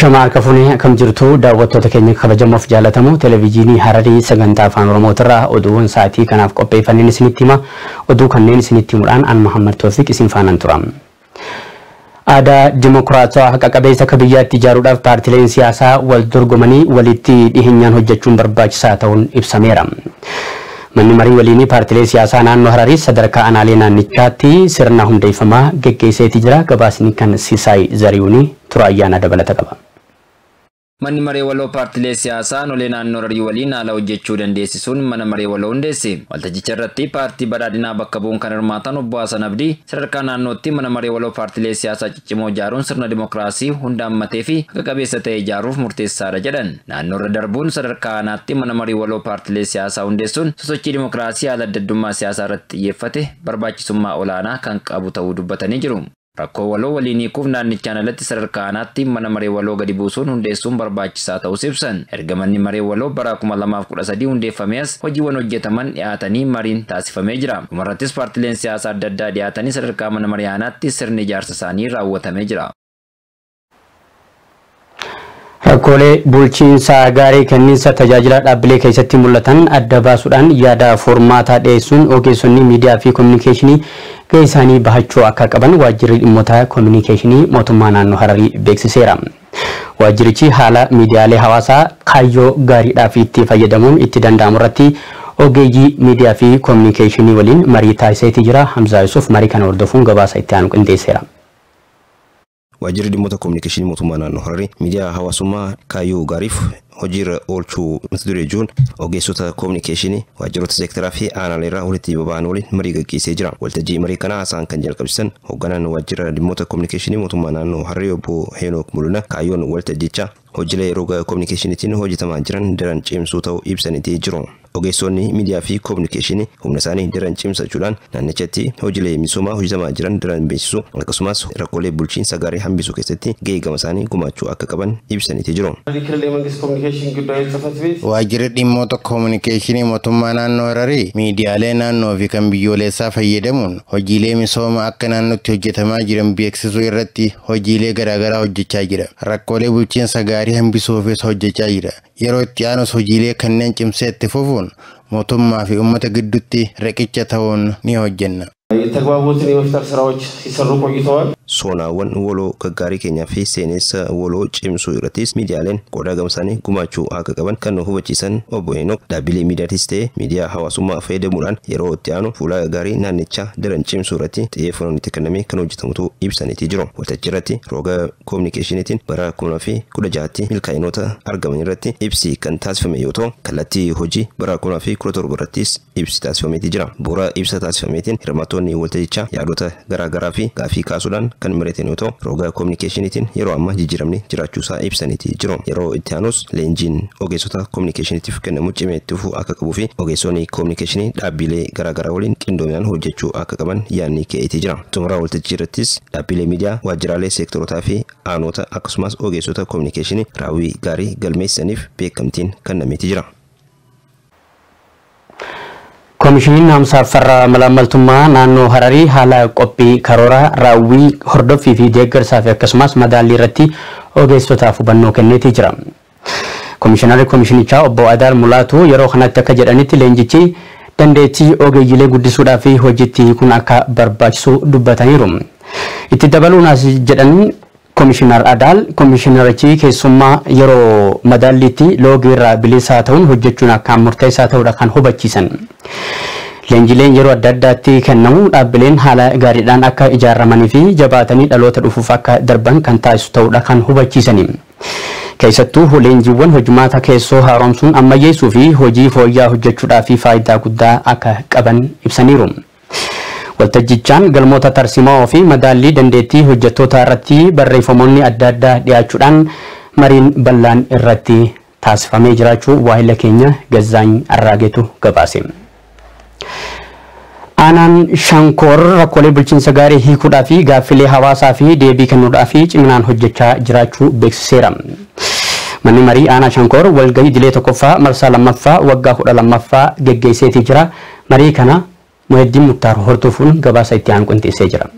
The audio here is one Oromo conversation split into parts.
shama akka fuunee akkam jirtu daawwattoota keenya kabajamoof jaalatamu televezyiinii hararii sagantaa afaan oromootirraa oduuwwan sa'aatii kanaaf qopheeffanneen isinitti hima oduu kanneen isinitti himuudhaan an mahammad toofiq isin faanaan tura. Aadaa dimokiraatawaa haqa qabeessa akka biyyaatti ijaaruudhaaf paartileen siyaasaa wal dorgomanii walitti dhiheenyaan hojjechuun barbaachisaa ta'uun ibsameera. Manni marii waliinii paartilee siyaasaa naannoo Hararii sadarkaa aanaalee naannichaatti sirna hundeeffamaa geggeesseetii jira. Gabaasni kan sisai zariuni tura ayyaana dabalata qaba. Manni maree waloo paartilee siyaasaa nolee naannoo rarii waliin haala hojjechuu dandeessisuun mana maree waloo hundeesse. Waltajjicha irratti paartii badhaadhinaa bakka bu'uun kan hirmaatan obbo Haasan Abdii sadarkaa naannootti mana maree waloo paartilee siyaasaa ciccimoo ijaaruun sirna dimookiraasii hunda ammatee fi akka qabeessa ta'e ijaaruuf murteessaadha jedhan. Naannoo irra darbuun sadarkaa aanaatti mana maree waloo paartilee siyaasaa hundeessuun sosochii dimookiraasii haala adda addummaa siyaasaa irratti xiyyeeffate barbaachisummaa olaanaa kan qabu ta'uu dubbatanii jiru. Rakkoo waloo waliin hiikuuf naannicha alatti sadarkaa aanaatti mana maree waloo gadi buusuun hundeessuun barbaachisaa ta'us ibsan. Erga manni maree waloo bara 2013 hundeeffamees hojiiwwan hojjetaman dhiyaatanii mariin taasifamee jira. Dhumarrattis paartileen siyaasaa adda addaa dhiyaatanii sadarkaa mana maree aanaatti sirni ijaarsa isaanii raawwatamee jira. Rakkoolee bulchiinsa gaarii kenniinsa tajaajila dhaabbilee keessatti mul'atan adda baasuudhaan yaada foormaataa dhiyeessuun ogeessonni miidiyaa fi kominikeeshinii gahee isaanii bahachuu akka qaban waajjirri dhimmoota kominikeeshinii mootummaa naannoo Hararii beeksiseera. Waajjirichi haala miidiyaalee hawaasaa kaayyoo gaariidhaaf itti fayyadamuun itti danda'amu irratti ogeeyyii miidiyaa fi kominikeeshinii waliin marii taasiseetii jira. Hamzaa Yuusuf marii kana hordofuun gabaasa itti aanu qindeesseera. waajirri dhimmoota koominikeeshinii mootummaa naannoo Hararee miidiyaa hawaasummaa kaayyoo gaariif hojiirra oolchuu mata-duree ijoon ogeessota koominikeeshinii waajjiroota seektaraa fi aanaleerraa walitti baba'an waliin marii gaggeessee jira. Waltajjii marii kana haasaan kan jalqabsiisan hoogganaan waajjira dhimmoota koominikeeshinii mootummaa naannoo Hararee obbo Heenok Muluna kaayyoon waltajjichaa hojiilee roga koominikeeshiniitiin hojjetamaa jiran daran cimsuu ta'uu ibsaniitee jiru. ogeessonni miidiyaa fi koominikeeshinii humna isaanii diran cimsachuudhaan naannichatti hojiilee misoomaa hojjetamaa jiran diran beeksisu akkasumas rakkoolee bulchiinsa gaarii hambisuu keessatti ga'ee gama isaanii gumaachuu akka qaban ibsaniiti jiru. Waajjirri dhimmoota koominikeeshinii mootummaa naannoo Hararii miidiyaalee naannoo fi kan biyyoolessaa fayyadamuun hojiilee misoomaa akka naannootti hojjetamaa jiran beeksisuu irratti hojiilee garaagaraa hojjechaa jira. Rakkoolee bulchiinsa gaarii hambisuufis hojjechaa jira. yeroo itti aanos hojiilee kanneen cimsee itti fufuun mootummaa fi uummata gidduutti riqicha ta'uun ni hojjenna. የተግባቦትን የመፍጠር ስራዎች ሲሰሩ ቆይተዋል። ሶናወን ወሎ ከጋሪ ኬኛ ፊ ሴኔሰ ወሎ ጭምሱ ረቲስ ሚዲያሌን ቆዳ ገምሳኔ ጉማቹ አቀቀበን ከነ ሁበቺሰን ኦቦ ሄኖክ ዳቢሌ ሚዲያቲስቴ ሚዲያ ሀዋሱማ ፈደሙላን የሮ ወቲያኑ ፉላ ጋሪ ናንቻ ድረን ጭምሱ ረቲ ጥየፎኖን ትከነሚ ከኖጅ ተሙቱ ኢብሰኔቲ ጅሮ ወተች ረቲ ሮገ ኮሚኒኬሽንቲን በራ ኩናፊ ኩደጃቲ ሚልካይኖተ አርገመኝ ረቲ ኢብሲ ከንታስፈመ ዮቶ ከለቲ ሆጂ በራ ኩናፊ ኩረቶር ረቲስ ኢብሲ ታስፈሜቲ ጅራ ቡራ ኢብሰ ታስፈሜቲን ርማቶ Taphattoonni waltajjichaa yaadota garaagaraa fi gaafii kaasuudhaan kan mari'atan yoo ta'u, roga koominikeeshiniitiin yeroo amma jijjiiramni jiraachuusaa ibsaniiti jiru. Yeroo itti aanus leenjiin ogeessota koominikeeshiniitiif kennamu cimee itti akka qabuu fi ogeessonni koominikeeshinii dhaabbilee garaagaraa waliin qindoominaan hojjechuu akka qaban yaadni keetii jira. Xumura waltajjii irrattis dhaabbilee miidiyaa, waajjiraalee seektorotaa fi aanota akkasumas ogeessota koominikeeshinii raawwii gaarii galmeessaniif beekamtiin kennameeti jira. Koomishiniin Haamsaaffarraa Malaamaltummaa naannoo Hararii haala qophii karoora raawwii hordoffii fi deeggarsaa fi akkasumas madaallii irratti ogeessotaaf hubannoo kenneetii jira. Koomishinarri Koomishinichaa obbo Adaal Mulaatu yeroo kanatti akka jedhanitti leenjichi dandeettii ogeeyyilee guddisuudhaa fi hojiitti kun akka barbaachisu dubbataniiru. Itti dabaluun as jedhan Komishinar Adaal komishinarichi keessummaa yeroo madaalliitti loogii irraa bilisaa ta'uun hojjechuun akkaan murteessaa ta'udha kan hubachiisan. Leenjileen yeroo adda addaatti kennamu dhaabbileen haala gaariidhaan akka ijaaramanii fi jabaatanii dhaloota dhufuuf akka darban kan taasisu ta'udha kan hubachiisani. Keessattuu leenjiiwwan hojumaata keessoo haaromsuun ammayyeessuu fi hojii fooyya'aa hojjechuudhaa fi faayidaa guddaa akka qaban ibsaniiru. Waltajjichaan galmoota tarsimoo fi madaallii dandeettii hojjettootaa irratti barreeffamoonni adda addaa dhiyaachuudhaan mariin bal'aan irratti taasifamee jiraachuu waa'ila keenya arraa arraagetu gabaase. aanaan shankoor rakkoolee bulchiinsa gaarii hiikuudhaa fi gaaffilee hawaasaa fi deebii kennuudhaa fi ciminaan hojjechaa jiraachuu beeksiseera. Manni marii aanaa shankoor walgahii dilee tokkoffaa marsaa lammaffaa waggaa kudha lammaffaa geggeesseetii jira. Marii kana muheddiin muktaar hortofuun gabaasa itti aanqinxiisee jira.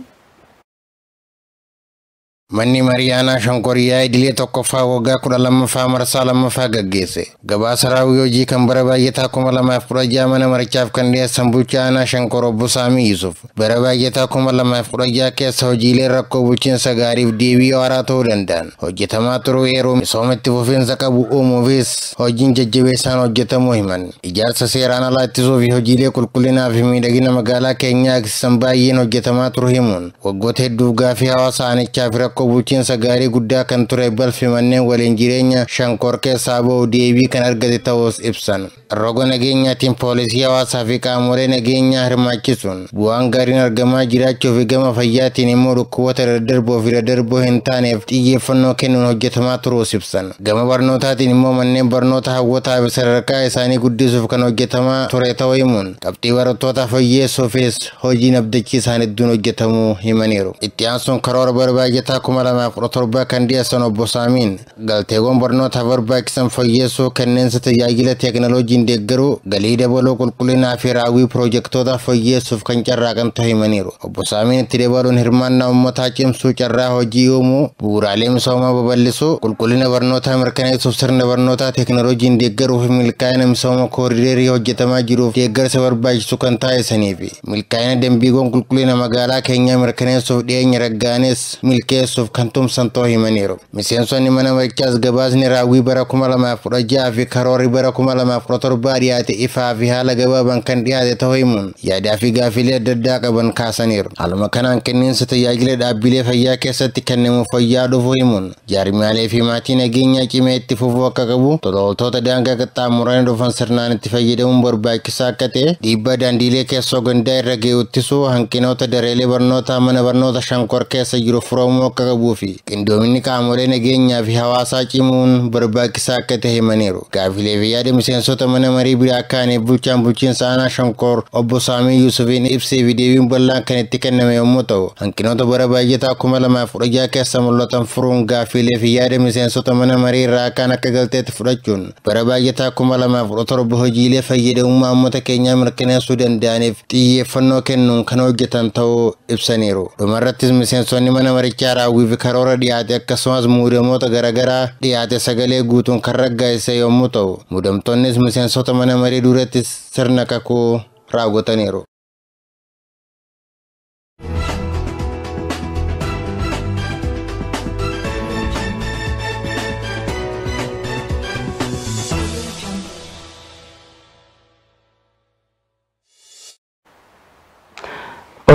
manni mariyaanaa shankoriyaa idilee tokkoffaa waggaa kudha lammaffaa marsaa lammaffaa gaggeesse gabaasa raawwii hojii kan bara baay'ataa kuma lamaaf kudha ja'a mana marichaaf kan dhiyeessan bulchaanaa shankor obbo saamii yusuf bara baay'ataa kuma lamaaf kudha ja'a keessa hojiileen rakkoo bulchiinsa gaariif deebii haaraa ta'uu danda'an hojjetamaa turuu yeroo misoomatti fufiinsa qabu uumuufis hojiin jajjabeessaan hojjetamuu himan ijaarsa seeraan alaa ittisuu fi hojiilee qulqullinaa fi miidhagina magaalaa keenyaa eegsisan baay'een hojjetamaa turu himuun waggoota hedduuf gaafii hawaasa aanichaa fi rakkoo tokko bulchiinsa gaarii guddaa kan ture balfi manneen waliin jireenya shankoor keessaa ba'u deebii kan argate ta'us ibsan. roga nageenyaatiin poolisii hawaasaa fi qaamolee nageenyaa hirmaachisuun bu'aan gaariin argamaa jiraachuu fi gama fayyaatiin immoo dhukkuboota daddarboo fi daddarboo hin taaneef xiyyeeffannoo kennuun hojjetamaa turuus ibsan. gama barnootaatiin immoo manneen barnoota hawwataa fi sadarkaa isaanii guddisuuf kan hojjetamaa ture ta'uu himuun qabxii barattoota fayyeessuufis hojii nabdachii hedduun hojjetamuu himaniiru. itti aansuun karoora barbaajataa 2000 17 kan dhiyeessan obbo Saamiin galteewwan barnootaaf barbaachisan fayyeessoo kanneensa tajaajila teeknooloojiin deeggaruu galii dabaluu qulqullinaa fi raawwii piroojektootaa fayyeessuuf kan carraaqan ta'e himaniiru. Obbo Saamiin itti dabaluun hirmaannaa uummataa cimsuu carraa hojii uumuu bu'uuraalee misoomaa babal'isuu qulqullina barnootaa mirkaneessuuf sirna barnootaa teeknooloojiin deeggaruuf milkaa'ina misooma kooriideerii hojjetamaa jiruuf deeggarsa barbaachisu kan taa'isanii fi milkaa'ina dambiiwwan qulqullina magaalaa keenyaa mirkaneessuuf dhiyeenya raggaanis milkeessu. balleessuuf kan tumsantoo himaniiru miseensonni mana marichaas gabaasni raawwii bara 2016 fi karoorri bara 2017 dhiyaate ifaa fi haala gabaaban kan dhiyaate ta'uu himuun yaadaa fi gaafilee adda addaa qaban kaasaniiru haaluma kanaan kenniinsa tajaajila dhaabbilee fayyaa keessatti kennamu fayyaa dhufuu himuun jaarmilee fi maatii nageenya cimee itti fufuu akka qabu tolooltoota daangaa qaxxaamuraan dhufan sirnaan itti fayyadamuun barbaachisaa akka ta'e dhiibbaa daandiilee keessoo gandaa irra ga'e uttisuu hanqinoota dareelee barnootaa mana barnoota shankor keessa jiru furomuu akka akka qabuu fi qindoomini qaamolee nageenyaa fi hawaasaa cimuun barbaachisaa akka ta'e himaniiru. Gaafilee fi yaada miseensota mana marii biraa akka bulchaan bulchiinsa aanaa shankoor obbo Saamii Yuusufiin ibsee fi deebiin bal'aan kan itti kenname yommuu ta'u hanqinoota bara baay'ataa kuma lamaaf kudha keessa mul'atan furuun gaafilee fi yaada miseensota mana marii irraa kaan akka galteetti fudhachuun bara baay'ataa kuma lamaaf kudha torba hojiilee fayyadamummaa uummata keenyaa mirkaneessuu danda'aniif xiyyeeffannoo kennuun kan hojjetan ta'uu ibsaniiru. Dhumarrattis miseensonni mana marichaa hawwiifi karoora dhiyaate akkasumas muudamoota garaagaraa dhiyaate sagalee guutuun kan raggaa'ise yommuu ta'u muudamtoonnis miseensota mana marii durattis sirna kakuu raawwataniiru.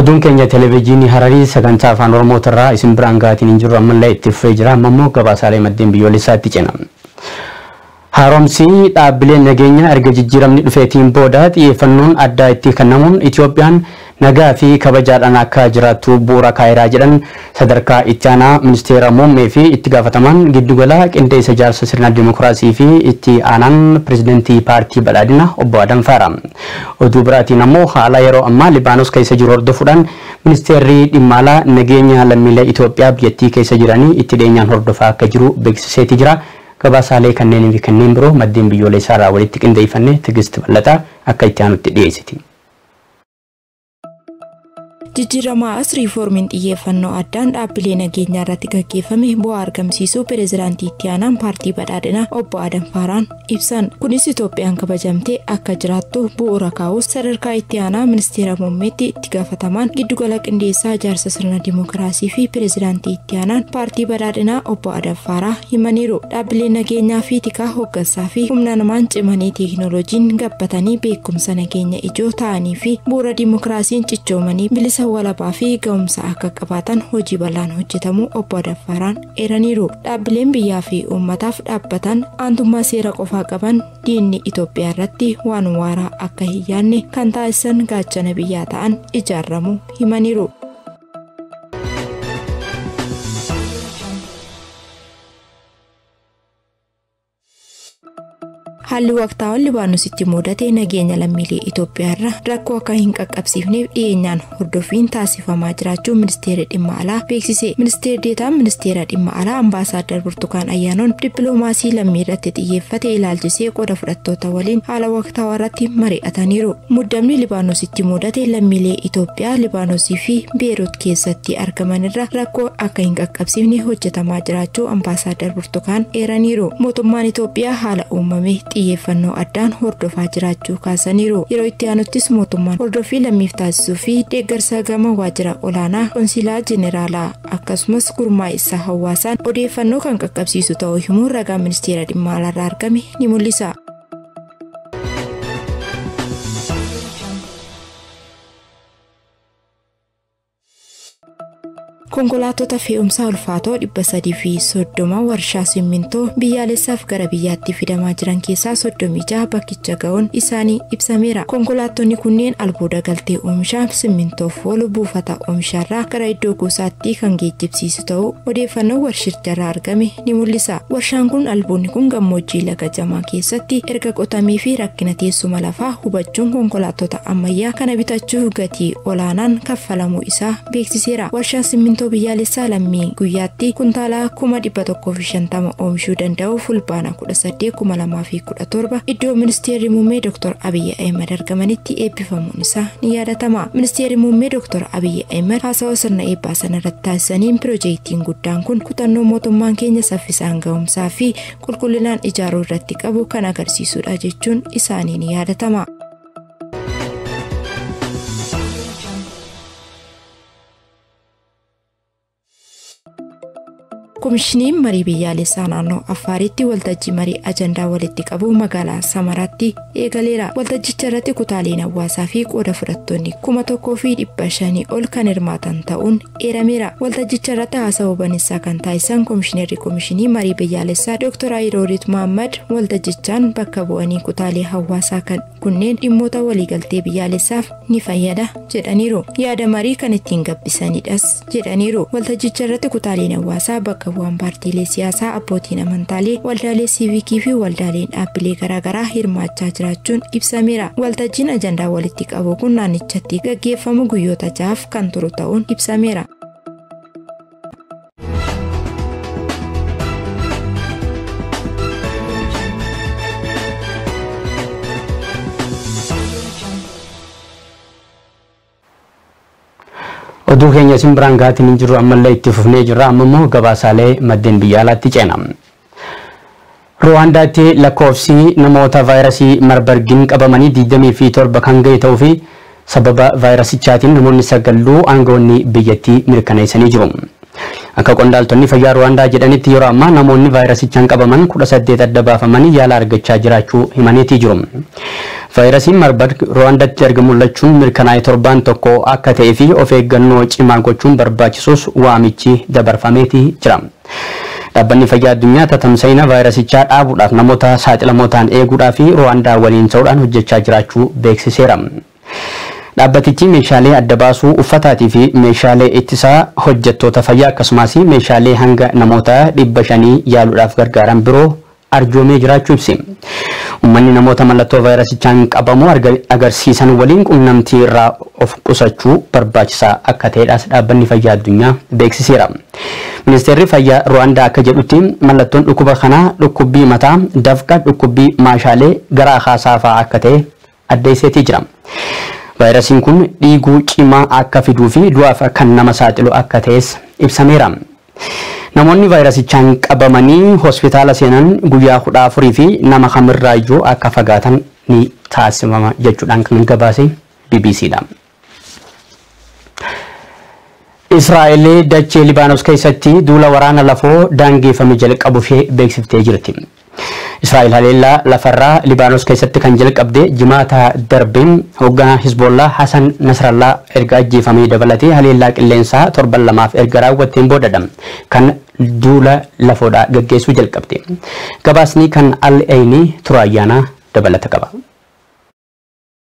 Oduun keenya televezyiinii Hararii sagantaa afaan Oromootirraa isin biraan gaatiin hin jirru ammallee itti fufee jira. Ammoo gabaasaalee maddeen biyyoolessaatti cina. Haaromsi dhaabbileen nageenya erga jijjiiramni dhufeetiin booda xiyyeeffannoon addaa itti kennamuun Itoophiyaan nagaa fi kabajaadhaan akka jiraattu bu'uura kaayiraa jedhan sadarkaa itti aanaa ministeera muummee fi itti gaafataman giddugala qindeessa ijaarsa sirna dimokiraasii fi itti aanaan pirezidentii paartii badhaadhina obbo Adam Faaraa. Oduu biraatiin ammoo haala yeroo ammaa Libaanos keessa jiru hordofuudhaan ministeerri dhimma alaa nageenya lammiilee Itoophiyaa biyyattii keessa jiranii itti dhiyeenyaan hordofaa akka jiru beeksiseeti jira. Gabaasaalee kanneen fi kanneen biroo maddeen biyyoolessaa irraa walitti qindeeffannee tigisti bal'ataa akka itti aanutti dhiyeessiti. Jijjiiramaa as riifoormiin xiyyeeffannoo addaan dhaabbilee nageenyaa irratti gaggeeffame bu'aa argamsiisuu pireezidaantii itti Aanaan paartii badhaadhinaa obbo Adam Faaraan ibsan kunis Itoophiyaan kabajamtee akka jiraattu bu'uura kaa'uus sadarkaa itti aanaa ministeera muummeetti itti gaafatamaan giddugala qindeessaa jaarsa sirna dimookiraasii fi pireezidaantii itti aanaan paartii badhaadhinaa obbo Adam Faaraa himaniiru dhaabbileen nageenyaa fi tikaa fi humna namaan cimanii teekinooloojiin gabbatanii beekumsa nageenya ijoo ta'anii fi bu'uura cichoomanii walabaa fi ga'umsa akka qabaatan hojii bal'aan hojjetamu obbo Adaffaaraan eeraniiru. Dhaabbileen biyyaa fi uummataaf dhaabbatan aantummaa seera qofaa qaban diinni Itoophiyaa irratti waan waaraa akka hin kan taasisan gaachana biyyaa ta'an ijaarramu himaniiru. Haalli waqtaawan libaanositti muudatee nageenya lammiilee Itoophiyaarra rakkoo akka hin qaqqabsiifneef dhiyeenyaan hordofiin taasifamaa jiraachuu ministeera dhimma alaa beeksise. Ministeer deetaan ministeera dhimma alaa ambaasaadar Burtukaan Ayyaanoon dippilomaasii lammii irratti xiyyeeffate ilaalchisee qoda fudhattoota waliin haala waqtaawarratti irratti mari'ataniiru. Muddamni libaanositti muudatee lammiilee Itoophiyaa libaanosii fi Beeruut keessatti argamanirra rakkoo akka hin qaqqabsiifne hojjetamaa jiraachuu ambaasaaddar Burtukaan eeraniiru. Mootummaan haala xiyyeeffannoo addaan hordofaa jiraachuu kaasaniiru yeroo itti aanuttis mootummaan hordoffii lammiif taasisuu fi deeggarsa gama waajjira olaanaa konsilaa jeneraalaa akkasumas gurmaa isaa hawaasaan odeeffannoo kan qaqqabsiisu ta'u himuun ragaa ministeera dhimma alaarraa argame ni mul'isa. konkolaattota fe'umsa ulfaatoo fi soddoma warshaa simmintoo biyyaalessaaf gara biyyaatti fidamaa jiran keessaa 36 bakkicha ga'uun isaanii ibsameera. Konkolaattonni kunneen albuuda galtee oomishaa simmintoof oolu buufata oomishaarraa gara iddoo gosaatti kan geejjibsiisu ta'uu odeeffannoo irraa argame ni mul'isa. Warshaan kun albuudni kun gammoojjii laga jamaa keessatti erga qotamee fi rakkina teessuma lafaa hubachuun konkolaattota ammayyaa kana bitachuu gatii olaanaan kaffalamuu isaa beeksiseera. biyyaalessaa lammii guyyaatti kuntaala 1,150 oomishuu danda'u fulbaana 18,2017 iddoo ministeerri muummee Dr. Abiyyi Ahimad argamanitti eebbifamuun isaa ni yaadatama. Ministeerri muummee Dr. Abiyyi Ahimad haasawa sirna eebbaa irratti taasisaniin piroojeektiin guddaan kun kutannoo mootummaan keenya saffisaan gahumsaa fi qulqullinaan ijaaruu irratti qabu kan agarsiisudha jechuun isaanii ni yaadatama. Komishiniin marii biyyaalessaa naannoo Affaaritti waltajjii marii ajandaa walitti qabu magaalaa Samaraatti eegaleera. Waltajjicha irratti kutaaleen hawaasaa fi qooda fudhattoonni kuma tokkoo fi dhibba shanii ol kan hirmaatan ta'uun eerameera. Waltajjicha irratti haasaa kan taasisan Komishinarri Komishinii Marii Biyyaalessaa Dr. Ayiroorit Mohaammed waltajjichaan bakka bu'anii kutaalee hawaasaa kan kunneen dhimmoota waliigaltee biyyaalessaaf ni fayyada jedhaniiru. Yaada marii kan ittiin gabbisanidhas jedhaniiru. Waltajjicha irratti kutaaleen waan paartiilee siyaasaa abbootiin amantaalee waldaalee siivikii fi waldaaleen dhaabbilee garaagaraa hirmaachaa jiraachuun ibsameera waltajjiin ajandaa walitti qabu kun naannichatti gaggeeffamu guyyoota jaaf kan turu ta'uun ibsameera. Oduu keenya simbiraan gaatiin hin jiru ammallee itti fufnee jirra. Ammamoo gabaasaalee maddeen biyya alaatti ceena. Ruwaandaatti lakkoofsi namoota vaayirasii marbargiin qabamanii 27 kan ga'e ta'uu fi sababa vaayirasichaatiin namoonni sagalluu aangawoonni biyyattii mirkaneessanii jiru. Akka qondaaltonni fayyaa Ruwaandaa jedhanitti yeroo ammaa namoonni vaayirasichaan qabaman 18 adda baafamanii yaala argachaa jiraachuu himaniitii jiru. Vaayirasiin marbar Ruwaandaatti argamu lachuun mirkanaa'e torbaan tokko akka ta'ee fi of eeggannoo cimaa gochuun barbaachisuus waamichi dabarfameeti jira. Dhaabbanni fayyaa addunyaa tatamsayina vaayirasichaa dhaabuudhaaf namoota saaxilamootaan eeguudhaa fi Ruwaandaa waliin ta'uudhaan hojjechaa jiraachuu beeksiseera. Dhaabbatichi meeshaalee adda baasuu uffataatii fi meeshaalee ittisaa hojjettoota fayyaa akkasumaas meeshaalee hanga namoota dhibba shanii yaaluudhaaf gargaaran biroo arjoomee jiraachuu Uummanni namoota mallattoo vaayirasichaan qabamu agarsiisan waliin qunnamtii irraa of qusachuu barbaachisaa akka ta'edhaas dhaabbanni fayyaa addunyaa beeksiseera. Ministeerri fayyaa Ruwaandaa akka jedhutti mallattoon dhukkuba kanaa dhukkubbii mataa, dafqa, dhukkubbii maashaalee garaa haasaa fa'aa akka ta'e addeessetti jira. Vaayirasiin kun dhiiguu cimaa akka fiduu fi du'aaf kan nama saaxilu akka ta'es ibsameera. Namoonni vaayirasichaan qabamanii hospitaala seenan guyyaa kudha afurii fi nama kamirraayyuu akka fagaatan ni taasifama jechuudhaan kan gabaase dha. Israa'el dachee Libaanos keessatti duula waraana lafoo daangeffame jalqabu beeksiftee jirti. Israa'el haleellaa lafarraa Libaanos keessatti kan jalqabde jimaata darbeen hoogganaa Hizbollaa Hassan Nasrallaa erga ajjeefamee dabalatee haleellaa qilleensaa torban lamaaf erga raawwatteen boodadha. duula lafoodhaa geggeessuu jalqabde. Gabaasni kan al ayinii tura ayyaanaa dabalata qaba.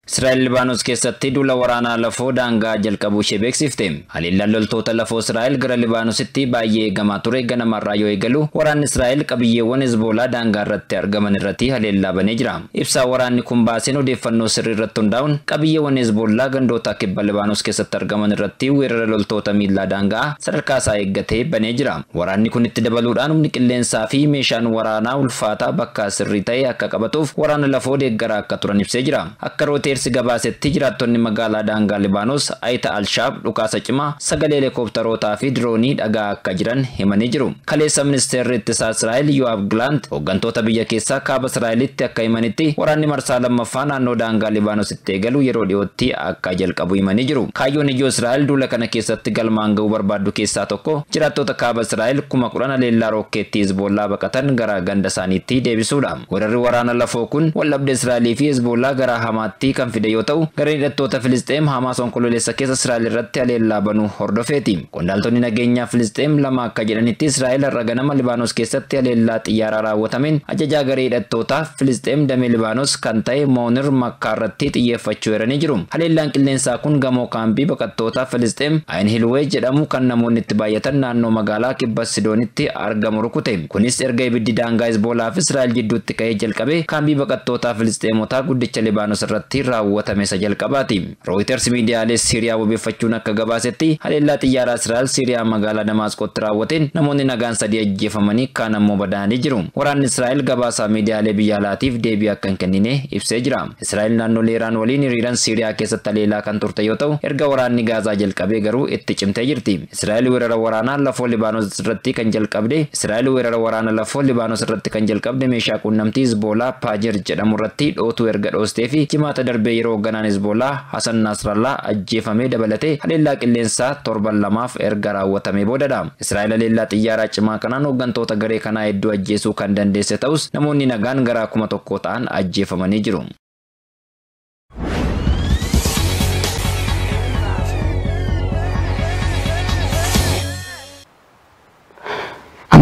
Israa'el Libaanoos keessatti duula waraanaa lafoo daangaa jalqabuu ishee beeksifte. Haliillaan loltoota lafoo Israa'el gara Libaanoositti baay'ee eegamaa ture ganamarraa yoo eegalu waraanni Israa'el qabiyyeewwan Hezbolaa daangaa irratti argaman irratti haleellaa banee jira. Ibsaa waraanni kun baaseen odeeffannoo sirrii irratti hundaa'uun qabiyyeewwan Hezbolaa gandoota kibba Libaanoos keessatti argaman irratti weerara loltoota miillaa daangaa sadarkaa isaa eeggatee banee jira. Waraanni kun itti dabaluudhaan humni qilleensaa fi meeshaan waraanaa ulfaataa bakka sirrii ta'e akka qabatuuf waraana lafoo deeggaraa akka turan ibsee jira. Akka rootee dheersi gabaasetti jiraattonni magaalaa daangaa Libaanos ayita Alshaab dhukaasa cimaa sagalee helikoophiterootaa fi diroonii dhagaa akka jiran himanii jiru. Kaleessa ministeerri ittisaa Israa'el Yo'aab Gilaant hooggantoota biyya keessaa kaaba Israa'elitti akka himanitti waraanni marsaa lammaffaa naannoo daangaa Libaanos itti eegalu yeroo dhiyootti akka jalqabu himanii jiru. Kaayyoon ijoo Israa'el duula kana keessatti galmaan ga'uu barbaaddu keessaa tokko jiraattota kaaba Israa'el kuma kudhan aleellaa rookeettii Hizbollaa baqatan gara ganda isaaniitti deebisuudha. Wararri waraana lafoo kun wallabde Israa'elii fi Hizbollaa gara Hamaatti kan fide yoo ta'u gareen hidhattoota Filisxeem Hamaas onkololessa keessa Israa'el irratti haleellaa banuu hordofeeti. Qondaaltonni nageenyaa Filisxeem lama akka jedhanitti Israa'el har'a ganama Libaanos keessatti haleellaa xiyyaaraa raawwatameen ajajaa garee hidhattootaa Filisxeem damee Libaanos kan ta'e Moonir Makkaa irratti xiyyeeffachuu eeranii jiru. Haleellaan qilleensaa kun gamoo kaambii baqattootaa Filisxeem Ayin Hilwee jedhamu kan namoonni itti baay'atan naannoo magaalaa Kibba Sidoonitti argamu rukute. Kunis erga ibiddi daangaa Hezboolaa fi Israa'el jidduutti ka'ee jalqabe kaambii baqattootaa Filisxeemotaa guddicha Libaanos irratti raawwatame isa jalqabaati. Reuters miidiyaalee Siriyaa bobeeffachuun akka gabaasetti haleellaa xiyyaaraa Israa'el Siriyaa magaalaa Damaasqootti raawwateen namoonni nagaan sadii ajjeefamanii kaan ammoo badaanii jiru. Waraanni Israa'el gabaasaa miidiyaalee biyya alaatiif deebii akka hin kennine ibsee jira. Israa'el naannolee Iraan waliin hiriiraan Siriyaa keessatti haleelaa kan turte yoo ta'u erga waraanni Gaazaa jalqabee garuu itti cimtee jirti. Israa'el weerara waraanaa lafoo Libaanos irratti kan jalqabde Israa'el weerara waraanaa lafoo Libaanos irratti kan jalqabde meeshaa quunnamtii Hizboolaa Paajer jedhamu irratti dhootu erga dhoostee fi jimaata darbee darbee yeroo ganaan Hezbollaa Hasan Nasrallaa ajjeefamee dabalatee haleellaa qilleensaa torban lamaaf erga booda boodadha. Israa'el haleellaa xiyyaaraa cimaa kanaan hooggantoota garee kanaa hedduu ajjeesuu kan dandeesse ta'us namoonni nagaan garaa kuma tokko ta'an ajjeefamanii jiru.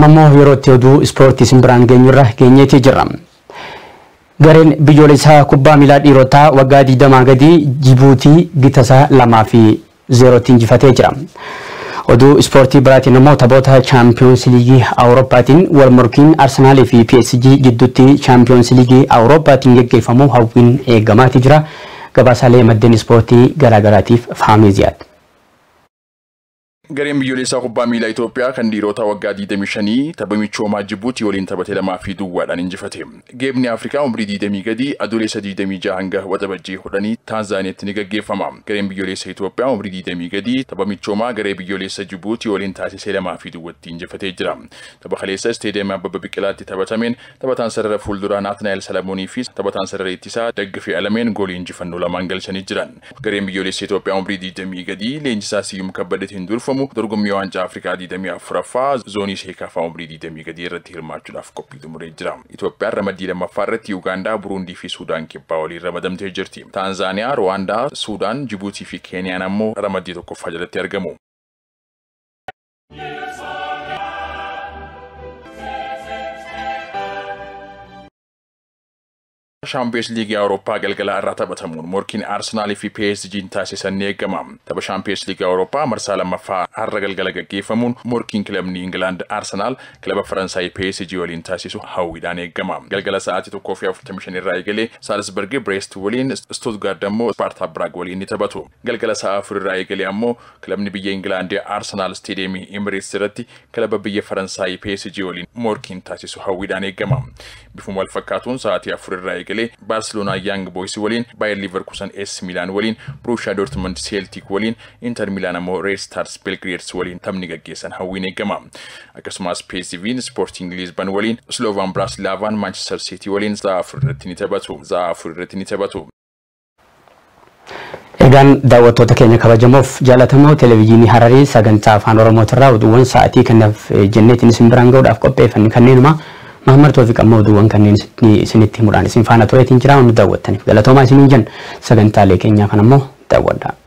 Amma yerootti oduu ispoortii simbiraan geenyurra geenyeetii Gareen biyyoolessaa kubbaa miilaa dhiirotaa waggaa 20 gadi Jibuutii gitasaa lamaa fi zeerootiin jifatee jira. Oduu ispoortii biraatiin namoota taphoota chaampiyoons liigii Awurooppaatiin wal morkiin fi PSG gidduutti chaampiyoons liigii Awurooppaatiin geggeeffamu hawwiin eegamaatii jira. Gabaasaalee maddeen ispoortii garaagaraatiif fahamee ziyaadha. Gareen biyyoolessaa kubbaa miilaa Itoophiyaa kan dhiirota waggaa 25 taphamii choomaa Jibuutii waliin taphate lamaa fi duwwaadhaan injifate. Geebni Afrikaa umrii 20 gadi adoolessa 26 hanga waxabajjii hodhanii Taanzaaniyaatti ni gaggeeffama. Gareen biyyoolessa Itoophiyaa umrii 20 gadi taphamichoomaa choomaa garee biyyoolessa Jibuutii waliin taasise lamaa fi duwwaatti injifatee jira. Tapha kaleessa Isteediyeemii Abbabaa Biqilaatti taphatameen taphataan sarara fuulduraa Naatnaayil Salamoonii fi taphataan sarara ittisaa Daggafee Alameen goolii injifannoo lamaan galchanii jiran. Gareen biyyoolessa Itoophiyaa umrii 20 gadi leenjisaa Siyyum Kabbadeetiin durfamu Kanaafuu dorgommii waancaa Afrikaa 24ffaa zoonii Sheekafa Umurii 22 irratti hirmaachuudhaaf qophii xumuree jira. Itoophiyaan ramadii lammaffaa irratti Yuugaandaa, Buruundii fi Suudaan kibbaa waliin ramadamtee jirti. Taanzaaniyaa, Ruwaandaa, Suudaan, Jibuutii fi Keeniyaan ammoo ramadii tokkoffaa jalatti argamu. ሻምፒየንስ ሊግ የአውሮፓ አገልግላ እራተ በተሙን ሞርኪን አርሰናል ፊ ፒኤስጂን ታሴሰኔ የገማ ተበ ሻምፒዮንስ ሊግ የአውሮፓ መርሳ ለመፋ አረገልገለ ገጌፈሙን ሞርኪን ክለብኒ ኢንግላንድ አርሰናል ክለበ ፈረንሳይ ፒኤስጂ ወሊን ታሲሱ ሀዊዳን የገማ ገልገለ ሰዓት ኢቶኮፊ አፍርተሚሽን ራይገሌ ሳልስበርግ ብሬስት ወሊን ስቱትጋርት ደግሞ ስፓርታ ብራግ ወሊን ተበቱ ገልገለ ሰዓ ፍሪ ራይገሌ አሞ ክለብኒ ብየ ኢንግላንድ አርሰናል ስቴዲየም ኤምሬትስ ረቲ ክለበ ብየ ፈረንሳይ ፒኤስጂ ወሊን ሞርኪን ታሲሱ ሀዊዳን የገማ ቢፉም ወልፈካቱን ሰዓት አፍሪ ራይገ galgale baarseloonaa yaang booysii waliin bayer liiverkuusan es milaan waliin burushaa doortimand seeltiik waliin inter milaan ammoo reed staars belgreeds waliin taphni gaggeessan hawwiin eegama akkasumas psvn ispoortiin liizban waliin slovan braaslaavaan manchester city waliin za'a afur irratti ni taphatu eegaan Egaan daawwattoota keenya kabajamoof jaalatamoo televezyiinii Hararii sagantaa afaan Oromootirraa saatii sa'aatii kanaaf jenneetinis biraan ga'uudhaaf qopheeffanne kanneenuma. Mahammar Toofiq amma kanneen isinitti himuudhaan isin faana tureetiin jira hundi daawwattaniif galatoomaa isin hin jenna sagantaalee keenyaa kanammoo daawwadha.